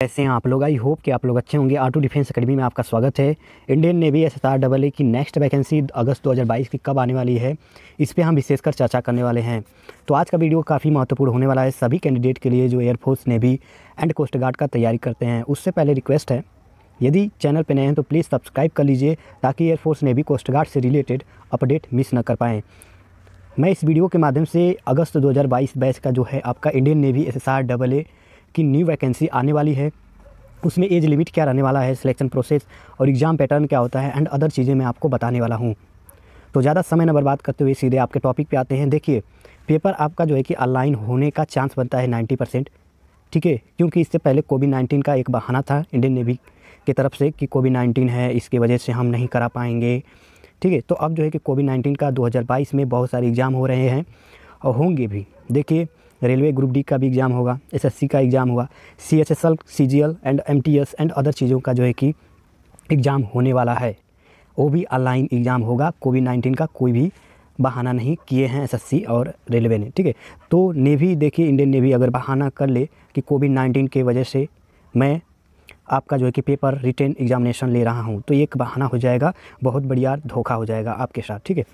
कैसे हैं आप लोग आई होप कि आप लोग अच्छे होंगे आटो डिफेंस अकेडमी में आपका स्वागत है Indian Navy S S double A की नेक्स्ट वैकेंसी अगस्त 2022 की कब आने वाली है इस पर हम विशेषकर चर्चा करने वाले हैं तो आज का वीडियो काफ़ी महत्वपूर्ण होने वाला है सभी कैंडिडेट के लिए जो air force navy and coast guard का तैयारी करते हैं उससे पहले रिक्वेस्ट है यदि चैनल पर नए हैं तो प्लीज़ सब्सक्राइब कर लीजिए ताकि एयरफोर्स नेवी कोस्ट गार्ड से रिलेटेड अपडेट मिस न कर पाएँ मैं इस वीडियो के माध्यम से अगस्त 2022 बैच का जो है आपका Indian Navy S S R double A की न्यू वैकेंसी आने वाली है उसमें एज लिमिट क्या रहने वाला है सिलेक्शन प्रोसेस और एग्ज़ाम पैटर्न क्या होता है एंड अदर चीज़ें मैं आपको बताने वाला हूँ तो ज़्यादा समय न बर्बाद करते हुए सीधे आपके टॉपिक पे आते हैं देखिए पेपर आपका जो है कि ऑनलाइन होने का चांस बनता है नाइन्टी परसेंट ठीक है क्योंकि इससे पहले कोविड नाइन्टीन का एक बहाना था इंडियन नेवी की तरफ से कि कोविड नाइन्टीन है इसकी वजह से हम नहीं करा पाएंगे ठीक है तो अब जो है कि कोविड नाइन्टीन का 2022 में बहुत सारे एग्ज़ाम हो रहे हैं और होंगे भी देखिए रेलवे ग्रुप डी का भी एग्ज़ाम होगा एसएससी का एग्ज़ाम होगा C S S L C G L and M T S and other चीज़ों का जो है कि एग्ज़ाम होने वाला है वो भी ऑनलाइन एग्ज़ाम होगा कोविड नाइन्टीन का कोई भी बहाना नहीं किए हैं एसएससी और रेलवे ने ठीक है तो नेवी देखिए इंडियन नेवी अगर बहाना कर ले कि कोविड नाइन्टीन के वजह से मैं आपका जो है कि पेपर रिटेन एग्जामिनेशन ले रहा हूँ तो एक बहाना हो जाएगा बहुत बढ़िया धोखा हो जाएगा आपके साथ ठीक है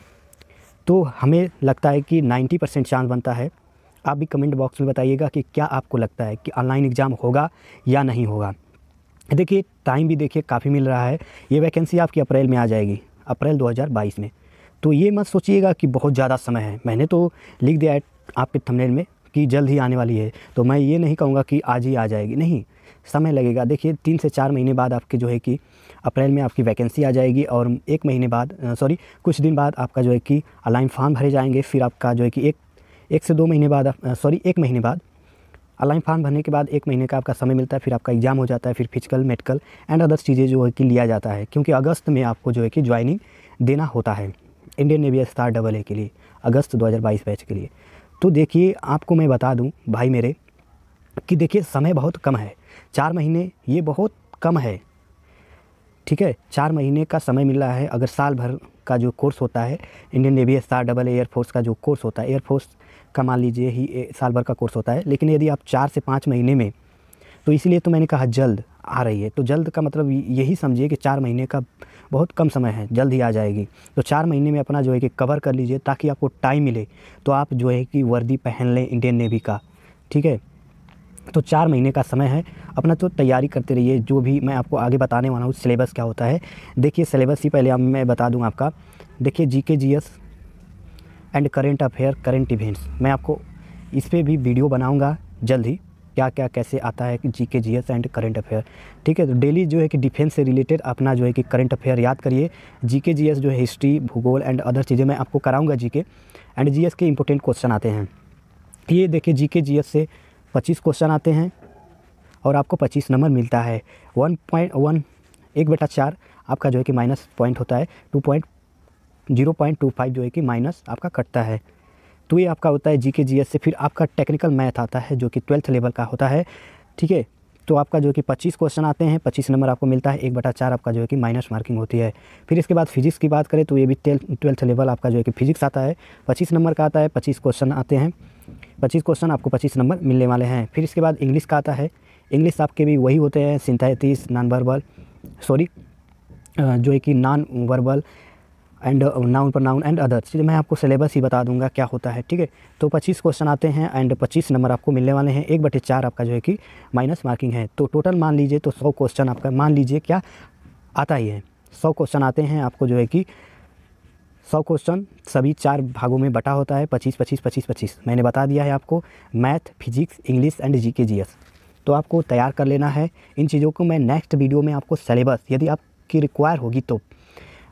तो हमें लगता है कि 90 परसेंट चांस बनता है आप भी कमेंट बॉक्स में बताइएगा कि क्या आपको लगता है कि ऑनलाइन एग्ज़ाम होगा या नहीं होगा देखिए टाइम भी देखिए काफ़ी मिल रहा है ये वैकेंसी आपकी अप्रैल में आ जाएगी अप्रैल 2022 में तो ये मत सोचिएगा कि बहुत ज़्यादा समय है मैंने तो लिख दिया है आपके थंबनेल में कि जल्द ही आने वाली है तो मैं ये नहीं कहूँगा कि आज ही आ जाएगी नहीं समय लगेगा देखिए तीन से चार महीने बाद आपके जो है कि अप्रैल में आपकी वैकेंसी आ जाएगी और एक महीने बाद सॉरी कुछ दिन बाद आपका जो है कि अलाइन फॉर्म भरे जाएंगे फिर आपका जो है कि एक एक से दो महीने बाद सॉरी एक महीने बाद अलाइन फॉर्म भरने के बाद एक महीने का आपका समय मिलता है फिर आपका एग्ज़ाम हो जाता है फिर फिजिकल मेडिकल एंड अदर्स चीज़ें जो है कि लिया जाता है क्योंकि अगस्त में आपको जो है कि ज्वाइनिंग देना होता है Indian Navy star double A के लिए अगस्त 2022 बैच के लिए तो देखिए आपको मैं बता दूँ भाई मेरे कि देखिए समय बहुत कम है चार महीने ये बहुत कम है ठीक है चार महीने का समय मिल रहा है अगर साल भर का जो कोर्स होता है Indian Navy star double air force का जो कोर्स होता है एयरफोर्स का मान लीजिए ही साल भर का कोर्स होता है लेकिन यदि आप चार से पाँच महीने में तो इसलिए तो मैंने कहा जल्द आ रही है तो जल्द का मतलब यही समझिए कि चार महीने का बहुत कम समय है जल्द ही आ जाएगी तो चार महीने में अपना जो है कि कवर कर लीजिए ताकि आपको टाइम मिले तो आप जो है कि वर्दी पहन लें इंडियन नेवी का ठीक है तो चार महीने का समय है अपना तो तैयारी करते रहिए जो भी मैं आपको आगे बताने वाला हूँ सिलेबस क्या होता है देखिए सिलेबस ही पहले मैं बता दूँ आपका देखिए G K G S and current affair current events मैं आपको इस पर भी वीडियो बनाऊँगा जल्द ही क्या क्या कैसे आता है G K G S and current affair ठीक है तो डेली जो है कि डिफेंस से रिलेटेड अपना जो है कि करंट अफेयर याद करिए जी के जी एस जो है हिस्ट्री भूगोल एंड अदर चीज़ें मैं आपको कराऊंगा G K and G S के इंपॉर्टेंट क्वेश्चन आते हैं ये देखिए जी के जी एस से पच्चीस क्वेश्चन आते हैं और आपको पच्चीस नंबर मिलता है वन पॉइंट वन एक बेटा चार आपका जो है कि माइनस पॉइंट होता है two point zero point two five जो है कि माइनस आपका कटता है तो ये आपका होता है जी के जी एस से फिर आपका टेक्निकल मैथ आता है जो कि ट्वेल्थ लेवल का होता है ठीक है तो आपका जो कि पच्चीस क्वेश्चन आते हैं पच्चीस नंबर आपको मिलता है एक बटा चार आपका जो है कि माइनस मार्किंग होती है फिर इसके बाद फिजिक्स की बात करें तो ये भी ट्वेल्थ लेवल आपका जो है कि फिजिक्स आता है पच्चीस नंबर का आता है पच्चीस क्वेश्चन आते हैं पच्चीस क्वेश्चन आपको पच्चीस नंबर मिलने वाले हैं फिर इसके बाद इंग्लिश का आता है इंग्लिश आपके भी वही होते हैं सिंथेटिस नॉन वर्बल सॉरी जो है कि non verbal and noun pronoun and others मैं आपको सिलेबस ही बता दूंगा क्या होता है ठीक है तो 25 क्वेश्चन आते हैं एंड 25 नंबर आपको मिलने वाले हैं एक बटे चार आपका जो है कि माइनस मार्किंग है तो टोटल मान लीजिए तो सौ क्वेश्चन आपका मान लीजिए क्या आता ही है सौ क्वेश्चन आते हैं आपको जो है कि सौ क्वेश्चन सभी चार भागों में बटा होता है पच्चीस पच्चीस पच्चीस पच्चीस मैंने बता दिया है आपको math physics English and G K G S तो आपको तैयार कर लेना है इन चीज़ों को मैं नेक्स्ट वीडियो में आपको सिलेबस यदि आपकी रिक्वायर होगी तो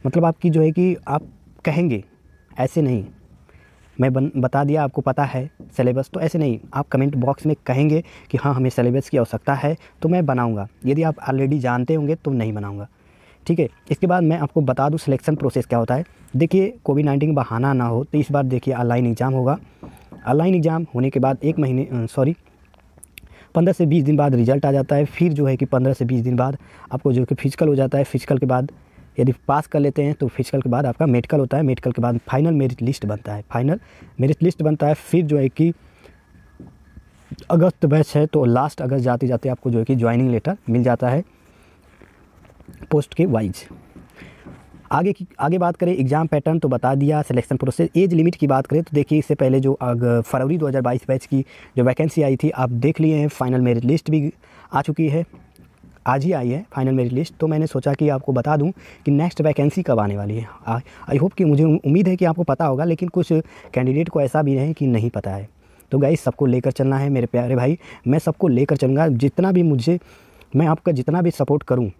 मतलब आपकी जो है कि आप कहेंगे ऐसे नहीं मैं बन बता दिया आपको पता है सिलेबस तो ऐसे नहीं आप कमेंट बॉक्स में कहेंगे कि हाँ हमें सिलेबस की आवश्यकता है तो मैं बनाऊँगा यदि आप ऑलरेडी जानते होंगे तो नहीं बनाऊँगा ठीक है इसके बाद मैं आपको बता दूँ सिलेक्शन प्रोसेस क्या होता है देखिए कोविड नाइन्टीन बहाना ना हो तो इस बार देखिए ऑनलाइन एग्ज़ाम होगा ऑनलाइन एग्ज़ाम होने के बाद एक महीने सॉरी पंद्रह से बीस दिन बाद रिजल्ट आ जाता है फिर जो है कि पंद्रह से बीस दिन बाद आपको जो कि फिजिकल हो जाता है फिजिकल के बाद यदि पास कर लेते हैं तो फिजिकल के बाद आपका मेडिकल होता है मेडिकल के बाद फाइनल मेरिट लिस्ट बनता है फाइनल मेरिट लिस्ट बनता है फिर जो है कि अगस्त बैच है तो लास्ट अगस्त जाते जाते आपको जो है कि ज्वाइनिंग लेटर मिल जाता है पोस्ट के वाइज आगे की आगे बात करें एग्ज़ाम पैटर्न तो बता दिया सिलेक्शन प्रोसेस एज लिमिट की बात करें तो देखिए इससे पहले जो फरवरी 2022 बैच की जो वैकेंसी आई थी आप देख लिए हैं फाइनल मेरिट लिस्ट भी आ चुकी है आज ही आई है फाइनल मेरी लिस्ट तो मैंने सोचा कि आपको बता दूं कि नेक्स्ट वैकेंसी कब आने वाली है आई होप कि मुझे उम्मीद है कि आपको पता होगा लेकिन कुछ कैंडिडेट को ऐसा भी है कि नहीं पता है तो गाइस सबको लेकर चलना है मेरे प्यारे भाई मैं सबको लेकर चलूँगा जितना भी मुझे मैं आपका जितना भी सपोर्ट करूँ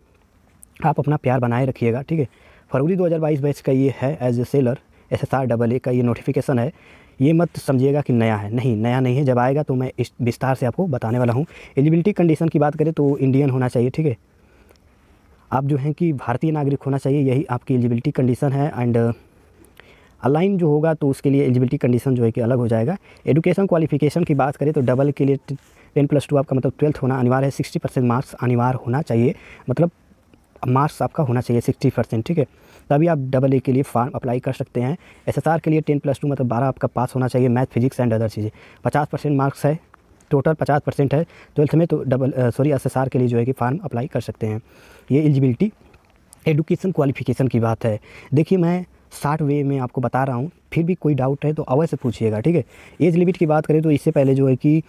आप अपना प्यार बनाए रखिएगा ठीक है फरवरी दो बैच का ये है as a sailor S S R double A का ये नोटिफिकेशन है ये मत समझिएगा कि नया है नहीं नया नहीं है जब आएगा तो मैं इस विस्तार से आपको बताने वाला हूँ एलिजिबिलिटी कंडीशन की बात करें तो इंडियन होना चाहिए ठीक है आप जो हैं कि भारतीय नागरिक होना चाहिए यही आपकी एलिजिबिलिटी कंडीशन है एंड अलाइन uh, जो होगा तो उसके लिए एलिजिबिलिटी कंडीशन जो है कि अलग हो जाएगा एजुकेशन क्वालिफिकेशन की बात करें तो डबल के लिए टेन प्लस टू आपका मतलब ट्वेल्थ होना अनिवार्य है सिक्सटी परसेंट मार्क्स अनिवार्य होना चाहिए मतलब मार्क्स आपका होना चाहिए सिक्सटी परसेंट ठीक है तभी आप डबल ए के लिए फॉर्म अप्लाई कर सकते हैं एस एस आर के लिए टेन प्लस टू मतलब बारह आपका पास होना चाहिए मैथ फिजिक्स एंड अदर चीज़ें पचास परसेंट मार्क्स है टोटल पचास परसेंट है ट्वेल्थ में तो double sorry S S R के लिए जो है कि फॉर्म अप्लाई कर सकते हैं ये एलिजिबिलिटी एडुकेशन क्वालिफिकेशन की बात है देखिए मैं शार्ट वे में आपको बता रहा हूँ फिर भी कोई डाउट है तो अवश्य पूछिएगा ठीक है एज लिमिट की बात करें तो इससे पहले जो है कि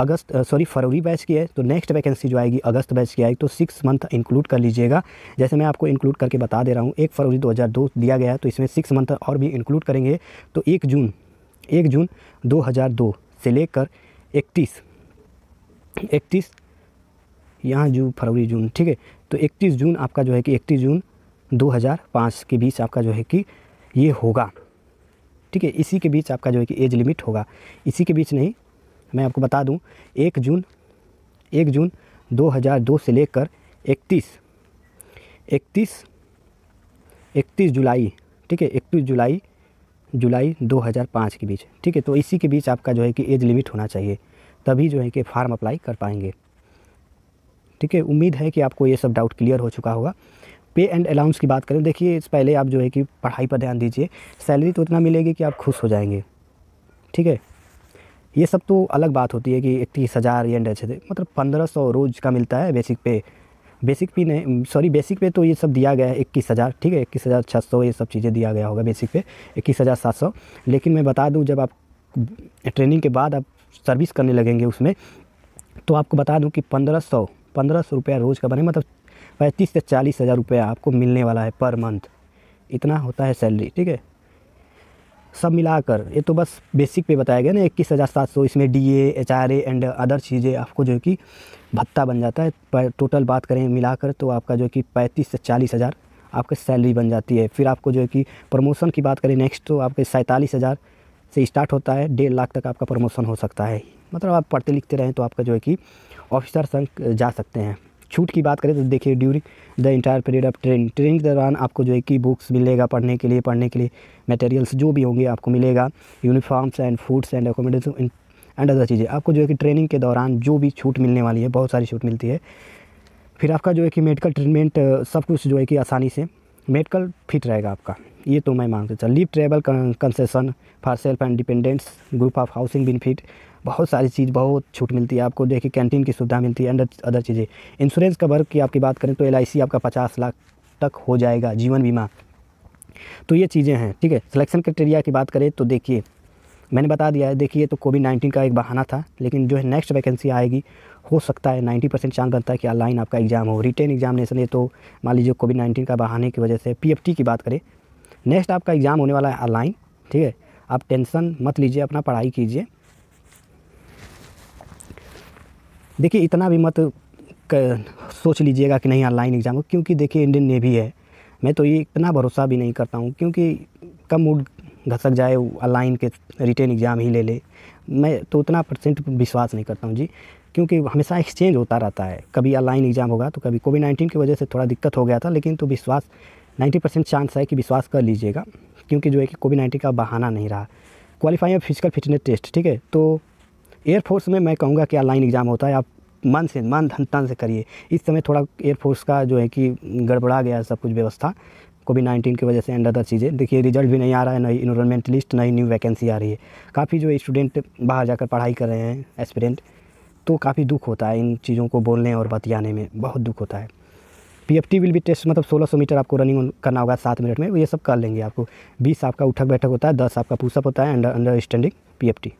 अगस्त सॉरी फरवरी बैच की है तो नेक्स्ट वैकेंसी जो आएगी अगस्त बैच की आएगी तो सिक्स मंथ इंक्लूड कर लीजिएगा जैसे मैं आपको इंक्लूड करके बता दे रहा हूँ एक फरवरी 2002 दिया गया है तो इसमें सिक्स मंथ और भी इंक्लूड करेंगे तो एक जून एक जून दो से लेकर इकतीस इकतीस यहाँ जून फरवरी जून ठीक है तो इकतीस जून आपका जो है कि इकतीस जून 2005 के बीच आपका जो है कि ये होगा ठीक है इसी के बीच आपका जो है कि एज लिमिट होगा इसी के बीच नहीं मैं आपको बता दूं एक जून एक जून 2002 से लेकर 31 31 31 जुलाई ठीक है इकतीस जुलाई जुलाई 2005 के बीच ठीक है तो इसी के बीच आपका जो है कि एज लिमिट होना चाहिए तभी जो है कि फार्म अप्लाई कर पाएंगे ठीक है उम्मीद है कि आपको ये सब डाउट क्लियर हो चुका होगा पे एंड अलाउंस की बात करें देखिए इस पहले आप जो है कि पढ़ाई पर ध्यान दीजिए सैलरी तो इतना मिलेगी कि आप खुश हो जाएंगे ठीक है ये सब तो अलग बात होती है कि इकतीस हज़ार एंड अच्छे थे मतलब पंद्रह सौ रोज़ का मिलता है बेसिक पे बेसिक पे नहीं सॉरी बेसिक पे तो ये सब दिया गया है इक्कीस हज़ार ठीक है इक्कीस हज़ार छः सौ ये सब चीज़ें दिया गया होगा बेसिक पे इक्कीस हज़ार सात सौ लेकिन मैं बता दूँ जब आप ट्रेनिंग के बाद आप सर्विस करने लगेंगे उसमें तो आपको बता दूँ कि पंद्रह सौ पंद्रह सौ रुपया रोज़ का बने मतलब पैंतीस से चालीस हज़ार रुपया आपको मिलने वाला है पर मंथ इतना होता है सैलरी ठीक है सब मिलाकर ये तो बस बेसिक पे बताया गया ना इक्कीस हज़ार सात सौ इसमें D H R and other चीज़ें आपको जो कि भत्ता बन जाता है पर टोटल बात करें मिलाकर तो आपका जो कि पैंतीस से चालीस हज़ार आपकी सैलरी बन जाती है फिर आपको जो है कि प्रमोशन की बात करें नेक्स्ट तो आपके सैंतालीस हज़ार से स्टार्ट होता है डेढ़ लाख तक आपका प्रमोशन हो सकता है मतलब आप पढ़ते लिखते रहें तो आपका जो है कि ऑफिसर संघ जा सकते हैं छूट की बात करें तो देखिए during the entire period of training training के दौरान आपको जो है कि बुक्स मिलेगा पढ़ने के लिए पढ़ने के लिए मटेरियल्स जो भी होंगे आपको मिलेगा uniforms and foods and accommodation and other चीज़ें आपको जो है कि ट्रेनिंग के दौरान जो भी छूट मिलने वाली है बहुत सारी छूट मिलती है फिर आपका जो है कि मेडिकल ट्रीटमेंट सब कुछ जो है कि आसानी से मेडिकल फिट रहेगा आपका ये तो मैं मानता चल leave travel concession for self and dependents group of housing benefit बहुत सारी चीज़ बहुत छूट मिलती है आपको देखिए कैंटीन की सुविधा मिलती है अंडर अदर चीज़ें इंश्योरेंस कवर की आपकी बात करें तो एल आपका पचास लाख तक हो जाएगा जीवन बीमा तो ये चीज़ें हैं ठीक है सिलेक्शन क्राइटेरिया की बात करें तो देखिए मैंने बता दिया है देखिए तो कोविड नाइन्टीन का एक बहाना था लेकिन जो है नेक्स्ट वैकेंसी आएगी हो सकता है नाइन्टी परसेंट चांस बनता है कि ऑनलाइन आपका एग्ज़ाम हो रिटर्न एग्जामिनेशन है तो मान लीजिए कोविड नाइन्टीन का बहाने की वजह से पीएफटी की बात करें नेक्स्ट आपका एग्ज़ाम होने वाला है ऑनलाइन ठीक है आप टेंशन मत लीजिए अपना पढ़ाई कीजिए देखिए इतना भी मत कर, सोच लीजिएगा कि नहीं ऑनलाइन एग्ज़ाम क्योंकि देखिए इंडियन नेवी है मैं तो ये इतना भरोसा भी नहीं करता हूँ क्योंकि कम मूड घसक जाए ऑनलाइन के रिटर्न एग्ज़ाम ही ले ले मैं तो उतना परसेंट विश्वास नहीं करता हूँ जी क्योंकि हमेशा एक्सचेंज होता रहता है कभी ऑनलाइन एग्ज़ाम होगा तो कभी कोविड नाइन्टीन की वजह से थोड़ा दिक्कत हो गया था लेकिन तो विश्वास नाइन्टी परसेंट चांस है कि विश्वास कर लीजिएगा क्योंकि जो है कि कोविड नाइन्टीन का बहाना नहीं रहा क्वालिफाइंग फिजिकल फिटनेस टेस्ट ठीक है तो एयरफोर्स में मैं कहूँगा कि ऑनलाइन एग्ज़ाम होता है आप मन से मन धन तन से करिए इस समय थोड़ा एयरफोर्स का जो है कि गड़बड़ा गया सब कुछ व्यवस्था कोविड नाइन्टीन की वजह से एंड अदर चीज़ें देखिए रिजल्ट भी नहीं आ रहा है नई इन्वायरमेंट लिस्ट नई न्यू वैकेंसी आ रही है काफ़ी जो स्टूडेंट बाहर जाकर पढ़ाई कर रहे हैं एस्पिरेंट तो काफ़ी दुख होता है इन चीज़ों को बोलने और बतियाने में बहुत दुख होता है पी एफ टी विल भी टेस्ट मतलब सौ मीटर आपको रनिंग करना होगा सात मिनट में ये सब कर लेंगे आपको बीस आपका उठक बैठक होता है दस आपका पूसअप होता है under understanding P F T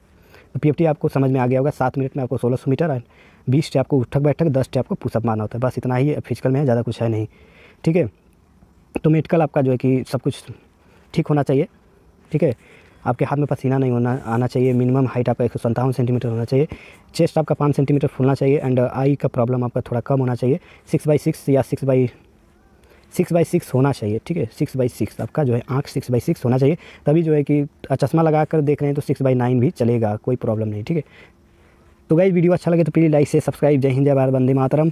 तो पीएफटी आपको समझ में आ गया होगा सात मिनट में आपको सोलह सौ मीटर एंड बीस स्टेप को उठक बैठक दस स्टेप को पुषअप मारना होता है बस इतना ही फिजिकल में है ज़्यादा कुछ है नहीं ठीक है तो मेडिकल आपका जो है कि सब कुछ ठीक होना चाहिए ठीक है आपके हाथ में पसीना नहीं होना आना चाहिए मिनिमम हाइट आपका एक सौ सेंटीमीटर होना चाहिए चेस्ट आपका पाँच सेंटीमीटर फूलना चाहिए एंड आई का प्रॉब्लम आपका थोड़ा कम होना चाहिए सिक्स बाई सिक्स या six by six by six होना चाहिए ठीक है सिक्स बाई सिक्स आपका जो है आँख सिक्स बाई सिक्स होना चाहिए तभी जो है कि चश्मा लगा कर देख रहे हैं तो सिक्स बाई नाइन भी चलेगा कोई प्रॉब्लम नहीं ठीक है तो गाइज वीडियो अच्छा लगे तो प्लीज़ लाइक से सब्सक्राइब जय हिंद जय भारत बंदे मातरम